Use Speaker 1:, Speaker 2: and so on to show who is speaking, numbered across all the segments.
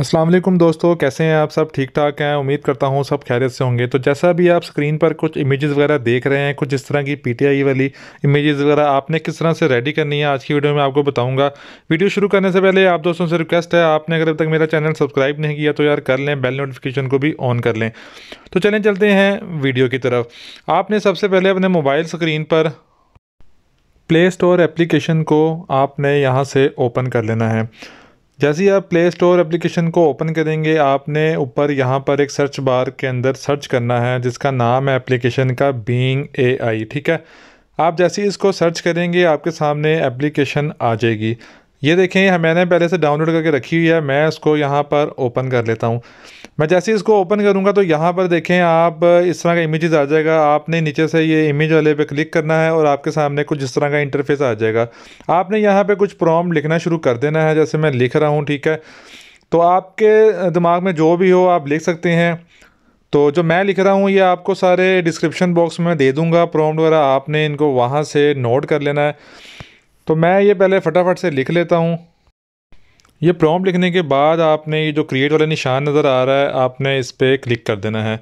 Speaker 1: असलम दोस्तों कैसे हैं आप सब ठीक ठाक हैं उम्मीद करता हूँ सब खैरियत से होंगे तो जैसा भी आप स्क्रीन पर कुछ इमेजेस वगैरह देख रहे हैं कुछ इस तरह की पीटीआई वाली इमेजेस वगैरह आपने किस तरह से रेडी करनी है आज की वीडियो में आपको बताऊंगा वीडियो शुरू करने से पहले आप दोस्तों से रिक्वेस्ट है आपने अगर अब तक मेरा चैनल सब्सक्राइब नहीं किया तो यार कर लें बेल नोटिफिकेशन को भी ऑन कर लें तो चलें चलते हैं वीडियो की तरफ आपने सबसे पहले अपने मोबाइल स्क्रीन पर प्ले स्टोर एप्लीकेशन को आपने यहाँ से ओपन कर लेना है जैसे ही आप प्ले स्टोर एप्लीकेशन को ओपन करेंगे आपने ऊपर यहाँ पर एक सर्च बार के अंदर सर्च करना है जिसका नाम है एप्लीकेशन का बींग ए आई ठीक है आप जैसे ही इसको सर्च करेंगे आपके सामने एप्लीकेशन आ जाएगी ये देखें मैंने पहले से डाउनलोड करके रखी हुई है मैं इसको यहाँ पर ओपन कर लेता हूँ मैं जैसे इसको ओपन करूँगा तो यहाँ पर देखें आप इस तरह का इमेजेस आ जाएगा आपने नीचे से ये इमेज वाले पे क्लिक करना है और आपके सामने कुछ इस तरह का इंटरफेस आ जाएगा आपने यहाँ पे कुछ प्रॉम लिखना शुरू कर देना है जैसे मैं लिख रहा हूँ ठीक है तो आपके दिमाग में जो भी हो आप लिख सकते हैं तो जो मैं लिख रहा हूँ ये आपको सारे डिस्क्रिप्शन बॉक्स में दे दूँगा प्रॉम्प्ट वगैरह आपने इनको वहाँ से नोट कर लेना है तो मैं ये पहले फटाफट से लिख लेता हूँ ये प्रॉम्प्ट लिखने के बाद आपने ये जो क्रिएट वाला निशान नज़र आ रहा है आपने इस पर क्लिक कर देना है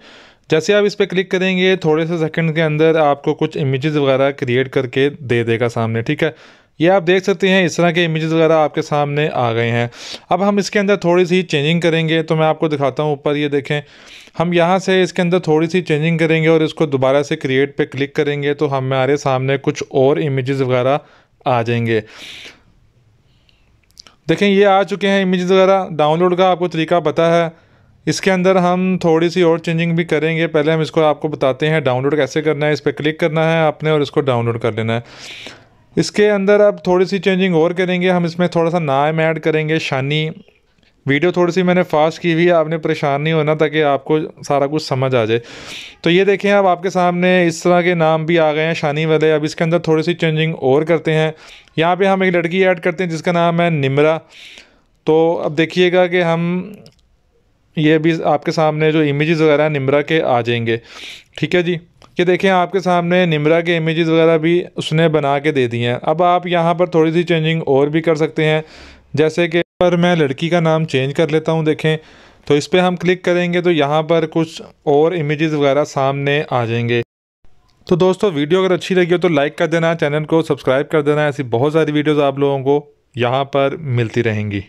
Speaker 1: जैसे आप इस पर क्लिक करेंगे थोड़े से सेकंड के अंदर आपको कुछ इमेजेस वगैरह क्रिएट करके दे देगा सामने ठीक है ये आप देख सकते हैं इस तरह के इमेजेस वगैरह आपके सामने आ गए हैं अब हम इसके अंदर थोड़ी सी चेंजिंग करेंगे तो मैं आपको दिखाता हूँ ऊपर ये देखें हम यहाँ से इसके अंदर थोड़ी सी चेंजिंग करेंगे और इसको दोबारा से क्रिएट पर क्लिक करेंगे तो हमारे सामने कुछ और इमेजेस वगैरह आ जाएंगे देखें ये आ चुके हैं इमेज वगैरह डाउनलोड का आपको तरीका पता है इसके अंदर हम थोड़ी सी और चेंजिंग भी करेंगे पहले हम इसको आपको बताते हैं डाउनलोड कैसे करना है इस पर क्लिक करना है आपने और इसको डाउनलोड कर लेना है इसके अंदर अब थोड़ी सी चेंजिंग और करेंगे हम इसमें थोड़ा सा नाम ऐड करेंगे शानी वीडियो थोड़ी सी मैंने फास्ट की हुई है आपने परेशान नहीं होना ताकि आपको सारा कुछ समझ आ जाए तो ये देखें अब आपके सामने इस तरह के नाम भी आ गए हैं शानी वाले अब इसके अंदर थोड़ी सी चेंजिंग और करते हैं यहाँ पे हम एक लड़की ऐड करते हैं जिसका नाम है निमरा तो अब देखिएगा कि हम ये भी आपके सामने जो इमेजेस वगैरह हैं निमरा के आ जाएंगे ठीक है जी ये देखें आपके सामने निमरा के इमेजेस वगैरह भी उसने बना के दे दिए हैं अब आप यहाँ पर थोड़ी सी चेंजिंग और भी कर सकते हैं जैसे कि पर मैं लड़की का नाम चेंज कर लेता हूँ देखें तो इस पर हम क्लिक करेंगे तो यहाँ पर कुछ और इमेजेस वगैरह सामने आ जाएंगे तो दोस्तों वीडियो अगर अच्छी लगी हो तो लाइक कर देना चैनल को सब्सक्राइब कर देना ऐसी बहुत सारी वीडियोज़ आप लोगों को यहाँ पर मिलती रहेंगी